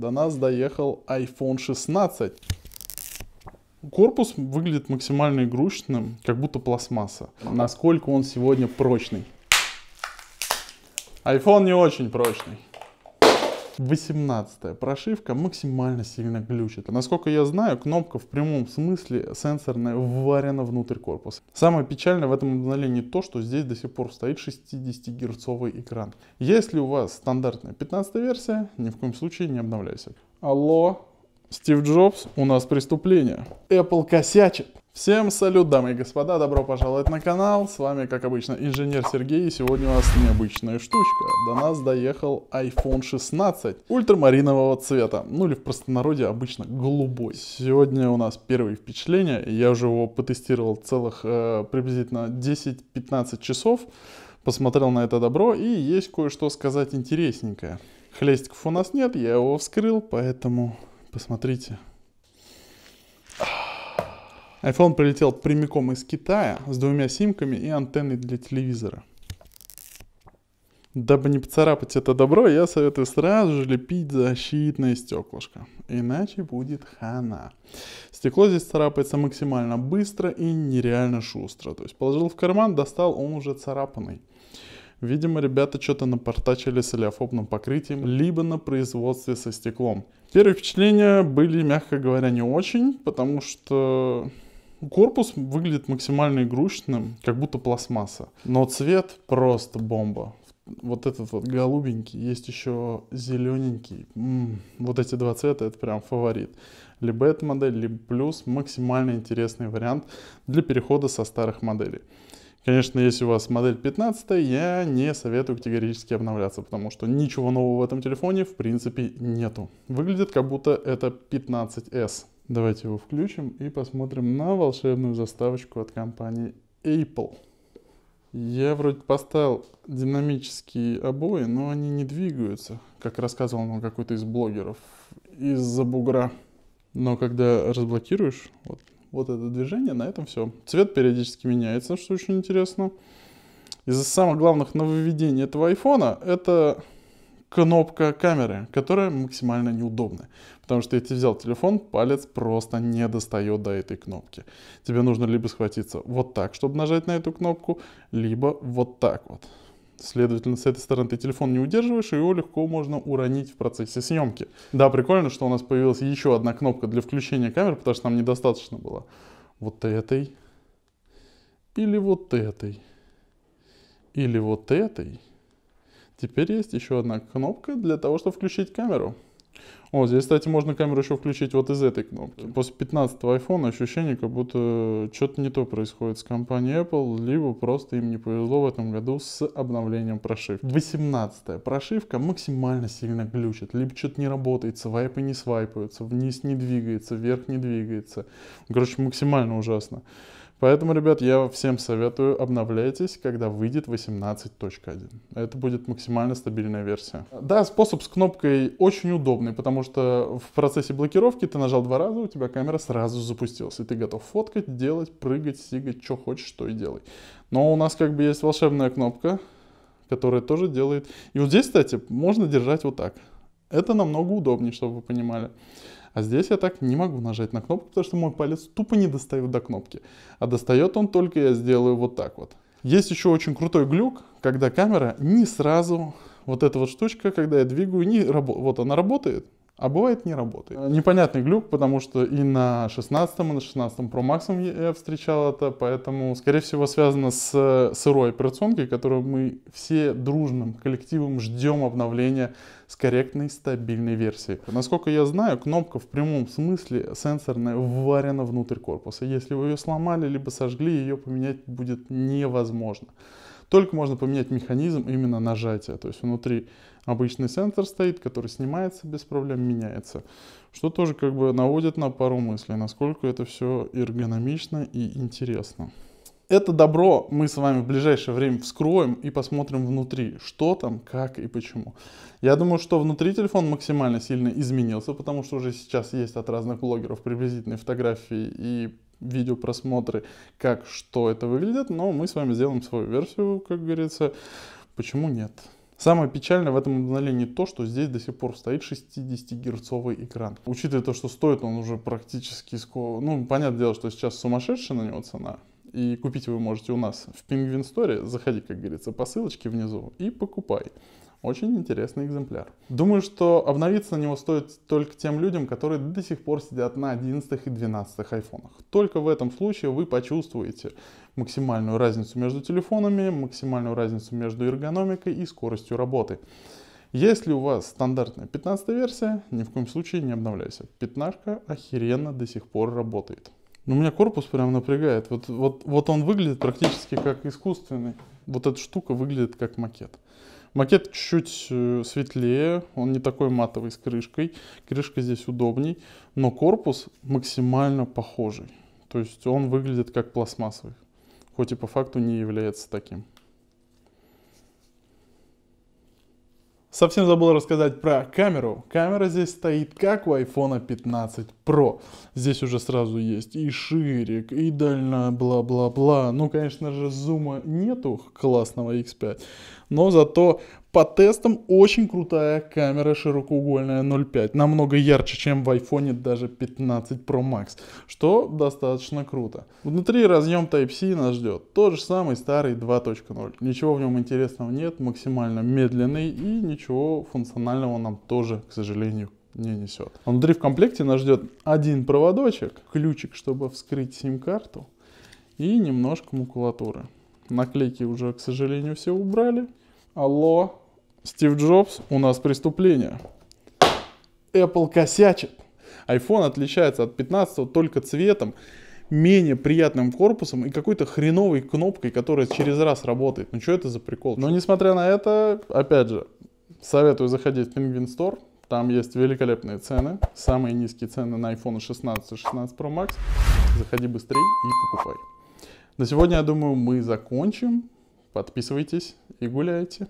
До нас доехал iPhone 16. Корпус выглядит максимально игрушечным, как будто пластмасса. Насколько он сегодня прочный? iPhone не очень прочный. 18. Прошивка максимально сильно глючит. Насколько я знаю, кнопка в прямом смысле сенсорная вварена внутрь корпуса. Самое печальное в этом обновлении то, что здесь до сих пор стоит 60-герцовый экран. Если у вас стандартная 15 версия, ни в коем случае не обновляйся. Алло, Стив Джобс, у нас преступление. Apple косячит. Всем салют, дамы и господа, добро пожаловать на канал, с вами, как обычно, инженер Сергей, и сегодня у нас необычная штучка. До нас доехал iPhone 16 ультрамаринового цвета, ну или в простонародье обычно голубой. Сегодня у нас первые впечатления, я уже его потестировал целых э, приблизительно 10-15 часов, посмотрел на это добро, и есть кое-что сказать интересненькое. Хлестиков у нас нет, я его вскрыл, поэтому посмотрите iPhone прилетел прямиком из Китая с двумя симками и антенной для телевизора. Дабы не поцарапать это добро, я советую сразу же лепить защитное стеклышко. Иначе будет хана. Стекло здесь царапается максимально быстро и нереально шустро. То есть положил в карман, достал, он уже царапанный. Видимо, ребята что-то напортачили с олеофобным покрытием, либо на производстве со стеклом. Первые впечатления были, мягко говоря, не очень, потому что Корпус выглядит максимально игрушечным, как будто пластмасса. Но цвет просто бомба. Вот этот вот голубенький, есть еще зелененький. М-м, вот эти два цвета это прям фаворит. Либо эта модель, либо плюс максимально интересный вариант для перехода со старых моделей. Конечно, если у вас модель 15, я не советую категорически обновляться, потому что ничего нового в этом телефоне в принципе нету. Выглядит как будто это 15s. Давайте его включим и посмотрим на волшебную заставочку от компании Apple. Я вроде поставил динамические обои, но они не двигаются, как рассказывал нам какой-то из блогеров из-за бугра. Но когда разблокируешь, вот, вот это движение, на этом все. Цвет периодически меняется, что очень интересно. Из самых главных нововведений этого айфона это кнопка камеры, которая максимально неудобная. Потому что если ты взял телефон, палец просто не достает до этой кнопки. Тебе нужно либо схватиться вот так, чтобы нажать на эту кнопку, либо вот так вот. Следовательно, с этой стороны ты телефон не удерживаешь, и его легко можно уронить в процессе съемки. Да, прикольно, что у нас появилась еще одна кнопка для включения камеры, потому что нам недостаточно было вот этой, или вот этой, или вот этой. Теперь есть еще одна кнопка для того, чтобы включить камеру. О, здесь, кстати, можно камеру еще включить вот из этой кнопки. После 15 iPhone ощущение, как будто э, что-то не то происходит с компанией Apple, либо просто им не повезло в этом году с обновлением прошивки. 18 -я. Прошивка максимально сильно глючит, либо что-то не работает, свайпы не свайпаются, вниз не двигается, вверх не двигается. Короче, максимально ужасно. Поэтому, ребят, я всем советую, обновляйтесь, когда выйдет 18.1. Это будет максимально стабильная версия. Да, способ с кнопкой очень удобный, потому что в процессе блокировки ты нажал два раза, у тебя камера сразу запустилась, и ты готов фоткать, делать, прыгать, сигать, что хочешь, что и делай. Но у нас как бы есть волшебная кнопка, которая тоже делает... И вот здесь, кстати, можно держать вот так. Это намного удобнее, чтобы вы понимали. А здесь я так не могу нажать на кнопку, потому что мой палец тупо не достает до кнопки. А достает он только я сделаю вот так вот. Есть еще очень крутой глюк, когда камера не сразу, вот эта вот штучка, когда я двигаю, не рабо... вот она работает, а бывает не работает. Э, непонятный глюк, потому что и на 16 и на 16 Pro Max я встречал это, поэтому, скорее всего, связано с э, сырой операционкой, которую мы все дружным коллективом ждем обновления с корректной стабильной версией. Насколько я знаю, кнопка в прямом смысле сенсорная вварена внутрь корпуса. Если вы ее сломали, либо сожгли, ее поменять будет невозможно. Только можно поменять механизм именно нажатия, то есть внутри обычный сенсор стоит, который снимается без проблем, меняется. Что тоже как бы наводит на пару мыслей, насколько это все эргономично и интересно. Это добро мы с вами в ближайшее время вскроем и посмотрим внутри, что там, как и почему. Я думаю, что внутри телефон максимально сильно изменился, потому что уже сейчас есть от разных блогеров приблизительные фотографии и видеопросмотры, как что это выглядит, но мы с вами сделаем свою версию, как говорится, почему нет. Самое печальное в этом обновлении то, что здесь до сих пор стоит 60-герцовый экран. Учитывая то, что стоит он уже практически скоро... Ну, понятное дело, что сейчас сумасшедшая на него цена. И купить вы можете у нас в Penguin Store. Заходи, как говорится, по ссылочке внизу и покупай. Очень интересный экземпляр. Думаю, что обновиться на него стоит только тем людям, которые до сих пор сидят на 11 и 12 айфонах. Только в этом случае вы почувствуете максимальную разницу между телефонами, максимальную разницу между эргономикой и скоростью работы. Если у вас стандартная 15 версия, ни в коем случае не обновляйся. Пятнашка охеренно до сих пор работает. Но ну, у меня корпус прям напрягает. Вот, вот, вот он выглядит практически как искусственный. Вот эта штука выглядит как макет. Макет чуть-чуть э, светлее, он не такой матовый с крышкой. Крышка здесь удобней, но корпус максимально похожий. То есть он выглядит как пластмассовый, хоть и по факту не является таким. Совсем забыл рассказать про камеру. Камера здесь стоит как у iPhone 15 Pro. Здесь уже сразу есть и ширик, и дальняя, бла-бла-бла. Ну, конечно же, зума нету классного X5, но зато по тестам очень крутая камера широкоугольная 0.5, намного ярче, чем в iPhone даже 15 Pro Max, что достаточно круто. Внутри разъем Type-C нас ждет, тот же самый старый 2.0, ничего в нем интересного нет, максимально медленный и ничего функционального нам тоже, к сожалению, не несет. Внутри в комплекте нас ждет один проводочек, ключик, чтобы вскрыть сим-карту и немножко макулатуры. Наклейки уже, к сожалению, все убрали. Алло, Стив Джобс, у нас преступление. Apple косячит. iPhone отличается от 15 только цветом, менее приятным корпусом и какой-то хреновой кнопкой, которая через раз работает. Ну что это за прикол? Но ну, несмотря на это, опять же, советую заходить в Penguin Store. Там есть великолепные цены. Самые низкие цены на iPhone 16 и 16 Pro Max. Заходи быстрее и покупай. На сегодня, я думаю, мы закончим. Подписывайтесь и гуляйте.